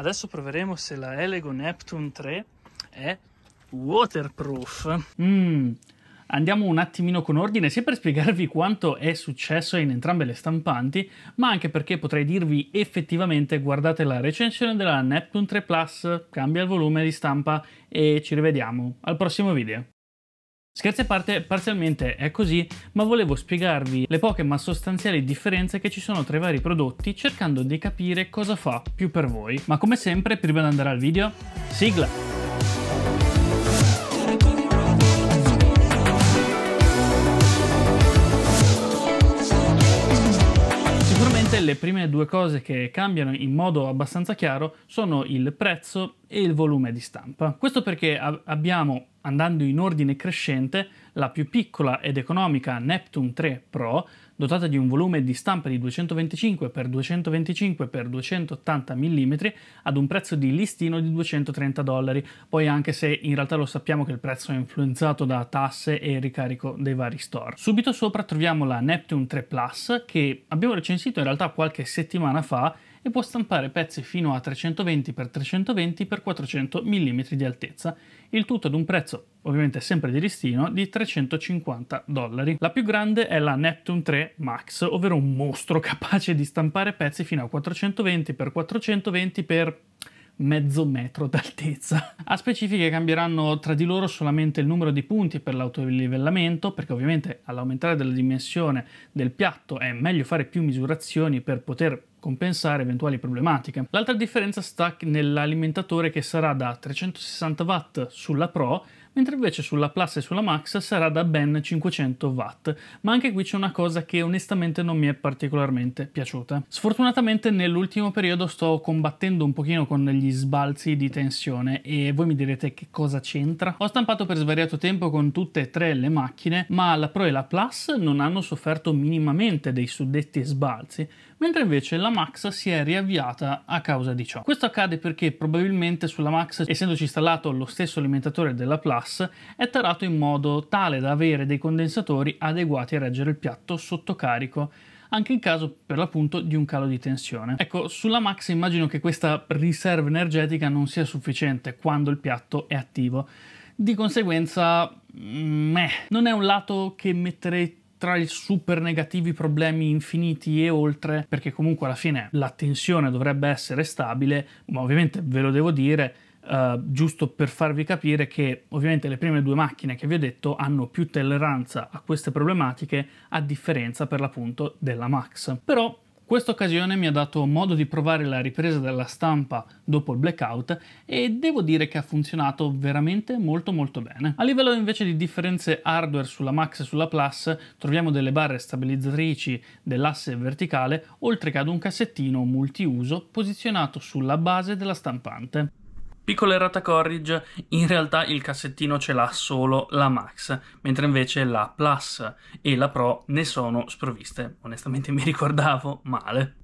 Adesso proveremo se la Elego Neptune 3 è waterproof. Mm, andiamo un attimino con ordine, sia per spiegarvi quanto è successo in entrambe le stampanti, ma anche perché potrei dirvi effettivamente guardate la recensione della Neptune 3 Plus, cambia il volume di stampa e ci rivediamo al prossimo video. Scherzi a parte, parzialmente è così, ma volevo spiegarvi le poche ma sostanziali differenze che ci sono tra i vari prodotti cercando di capire cosa fa più per voi. Ma come sempre, prima di andare al video, sigla! le prime due cose che cambiano in modo abbastanza chiaro sono il prezzo e il volume di stampa. Questo perché a- abbiamo, andando in ordine crescente, la più piccola ed economica Neptune 3 Pro dotata di un volume di stampa di 225x225x280 mm ad un prezzo di listino di 230 dollari, poi anche se in realtà lo sappiamo che il prezzo è influenzato da tasse e ricarico dei vari store. Subito sopra troviamo la Neptune 3 Plus che abbiamo recensito in realtà qualche settimana fa e può stampare pezzi fino a 320x320x400 mm di altezza, il tutto ad un prezzo, ovviamente sempre di listino, di 350 dollari. La più grande è la Neptune 3 Max, ovvero un mostro capace di stampare pezzi fino a 420x420x mezzo metro d'altezza. A specifiche cambieranno tra di loro solamente il numero di punti per l'autolivellamento, perché ovviamente all'aumentare della dimensione del piatto è meglio fare più misurazioni per poter compensare eventuali problematiche. L'altra differenza sta nell'alimentatore che sarà da 360 watt sulla Pro mentre invece sulla Plus e sulla Max sarà da ben 500 watt, ma anche qui c'è una cosa che onestamente non mi è particolarmente piaciuta. Sfortunatamente nell'ultimo periodo sto combattendo un pochino con gli sbalzi di tensione e voi mi direte che cosa c'entra? Ho stampato per svariato tempo con tutte e tre le macchine, ma la Pro e la Plus non hanno sofferto minimamente dei suddetti sbalzi, mentre invece la Max si è riavviata a causa di ciò. Questo accade perché probabilmente sulla Max, essendoci installato lo stesso alimentatore della Plus, è tarato in modo tale da avere dei condensatori adeguati a reggere il piatto sotto carico anche in caso per l'appunto di un calo di tensione. Ecco, sulla Max immagino che questa riserva energetica non sia sufficiente quando il piatto è attivo. Di conseguenza, mm, meh, non è un lato che metterei tra i super negativi problemi infiniti e oltre, perché comunque alla fine la tensione dovrebbe essere stabile, ma ovviamente ve lo devo dire. Uh, giusto per farvi capire che ovviamente le prime due macchine che vi ho detto hanno più tolleranza a queste problematiche a differenza per l'appunto della Max però questa occasione mi ha dato modo di provare la ripresa della stampa dopo il blackout e devo dire che ha funzionato veramente molto molto bene. A livello invece di differenze hardware sulla Max e sulla Plus troviamo delle barre stabilizzatrici dell'asse verticale oltre che ad un cassettino multiuso posizionato sulla base della stampante. Piccola errata corrige, in realtà il cassettino ce l'ha solo la Max, mentre invece la Plus e la Pro ne sono sprovviste. Onestamente mi ricordavo male.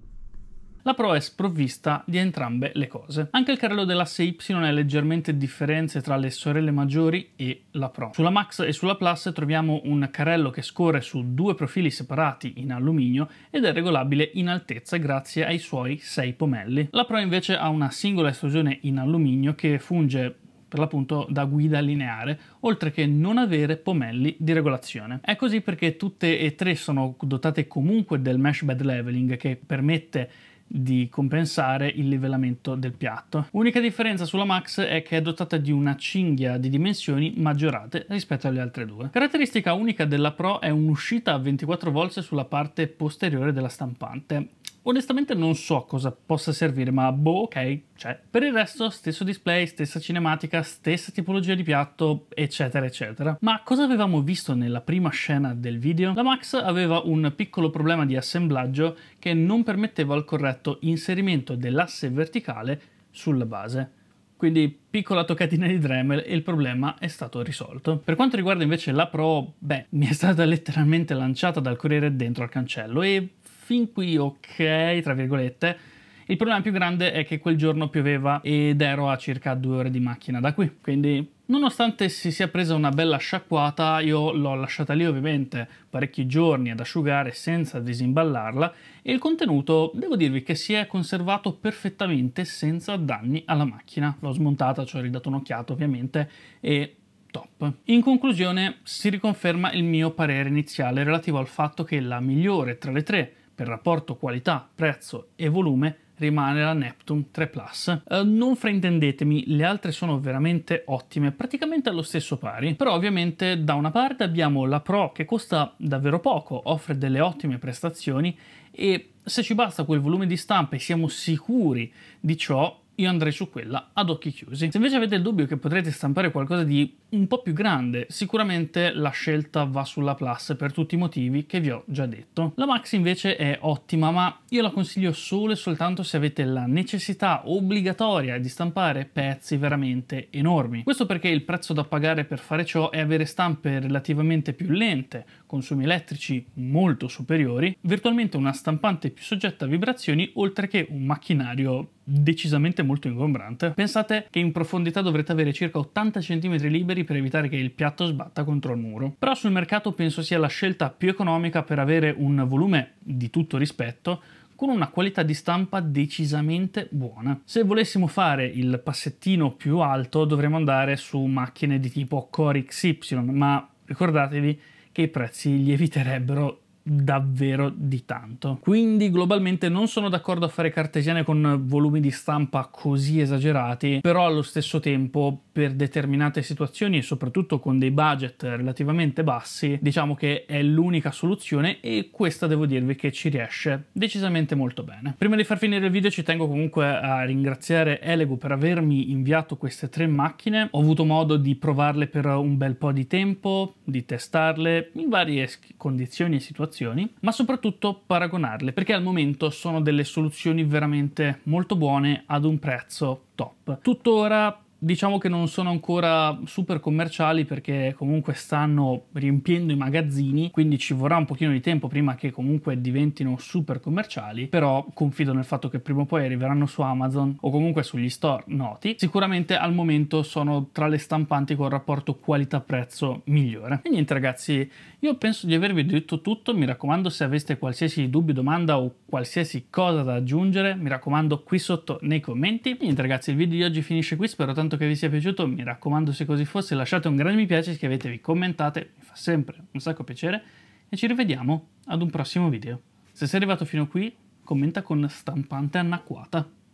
La Pro è sprovvista di entrambe le cose. Anche il carrello dell'asse Y è leggermente differente tra le sorelle maggiori e la Pro. Sulla Max e sulla Plus troviamo un carrello che scorre su due profili separati in alluminio ed è regolabile in altezza grazie ai suoi sei pomelli. La Pro invece ha una singola estrusione in alluminio che funge per l'appunto da guida lineare, oltre che non avere pomelli di regolazione. È così perché tutte e tre sono dotate comunque del mesh bed leveling che permette di compensare il livellamento del piatto. Unica differenza sulla Max è che è dotata di una cinghia di dimensioni maggiorate rispetto alle altre due. Caratteristica unica della Pro è un'uscita a 24 V sulla parte posteriore della stampante Onestamente non so cosa possa servire, ma boh, ok, cioè. Per il resto, stesso display, stessa cinematica, stessa tipologia di piatto, eccetera, eccetera. Ma cosa avevamo visto nella prima scena del video? La Max aveva un piccolo problema di assemblaggio che non permetteva il corretto inserimento dell'asse verticale sulla base. Quindi piccola toccatina di Dremel e il problema è stato risolto. Per quanto riguarda invece la Pro, beh, mi è stata letteralmente lanciata dal corriere dentro al cancello e fin qui ok, tra virgolette. Il problema più grande è che quel giorno pioveva ed ero a circa due ore di macchina da qui, quindi nonostante si sia presa una bella sciacquata io l'ho lasciata lì ovviamente parecchi giorni ad asciugare senza disimballarla e il contenuto devo dirvi che si è conservato perfettamente senza danni alla macchina. L'ho smontata, ci ho ridato un'occhiata ovviamente e Top. In conclusione si riconferma il mio parere iniziale relativo al fatto che la migliore tra le tre per rapporto qualità, prezzo e volume rimane la Neptune 3 Plus. Eh, non fraintendetemi, le altre sono veramente ottime, praticamente allo stesso pari, però ovviamente da una parte abbiamo la Pro che costa davvero poco, offre delle ottime prestazioni e se ci basta quel volume di stampa e siamo sicuri di ciò, io andrei su quella ad occhi chiusi. Se invece avete il dubbio che potrete stampare qualcosa di un po' più grande, sicuramente la scelta va sulla Plus per tutti i motivi che vi ho già detto. La Max invece è ottima, ma io la consiglio solo e soltanto se avete la necessità obbligatoria di stampare pezzi veramente enormi. Questo perché il prezzo da pagare per fare ciò è avere stampe relativamente più lente, consumi elettrici molto superiori, virtualmente una stampante più soggetta a vibrazioni, oltre che un macchinario decisamente molto ingombrante. Pensate che in profondità dovrete avere circa 80 cm liberi per evitare che il piatto sbatta contro il muro. Però sul mercato penso sia la scelta più economica per avere un volume di tutto rispetto con una qualità di stampa decisamente buona. Se volessimo fare il passettino più alto dovremmo andare su macchine di tipo Core XY, ma ricordatevi che i prezzi lieviterebbero davvero di tanto. Quindi globalmente non sono d'accordo a fare cartesiane con volumi di stampa così esagerati, però allo stesso tempo per determinate situazioni e soprattutto con dei budget relativamente bassi, diciamo che è l'unica soluzione e questa devo dirvi che ci riesce decisamente molto bene. Prima di far finire il video ci tengo comunque a ringraziare Elego per avermi inviato queste tre macchine, ho avuto modo di provarle per un bel po' di tempo, di testarle in varie condizioni e situazioni, ma soprattutto paragonarle perché al momento sono delle soluzioni veramente molto buone ad un prezzo top. Tuttora diciamo che non sono ancora super commerciali perché comunque stanno riempiendo i magazzini, quindi ci vorrà un pochino di tempo prima che comunque diventino super commerciali, però confido nel fatto che prima o poi arriveranno su Amazon o comunque sugli store noti. Sicuramente al momento sono tra le stampanti con il rapporto qualità-prezzo migliore. E niente ragazzi, io penso di avervi detto tutto, mi raccomando se aveste qualsiasi dubbio, domanda o qualsiasi cosa da aggiungere, mi raccomando qui sotto nei commenti. E niente ragazzi, il video di oggi finisce qui, spero tanto tanto che vi sia piaciuto, mi raccomando se così fosse lasciate un grande mi piace, scrivetevi, commentate, mi fa sempre un sacco piacere e ci rivediamo ad un prossimo video. Se sei arrivato fino qui, commenta con stampante anacquata.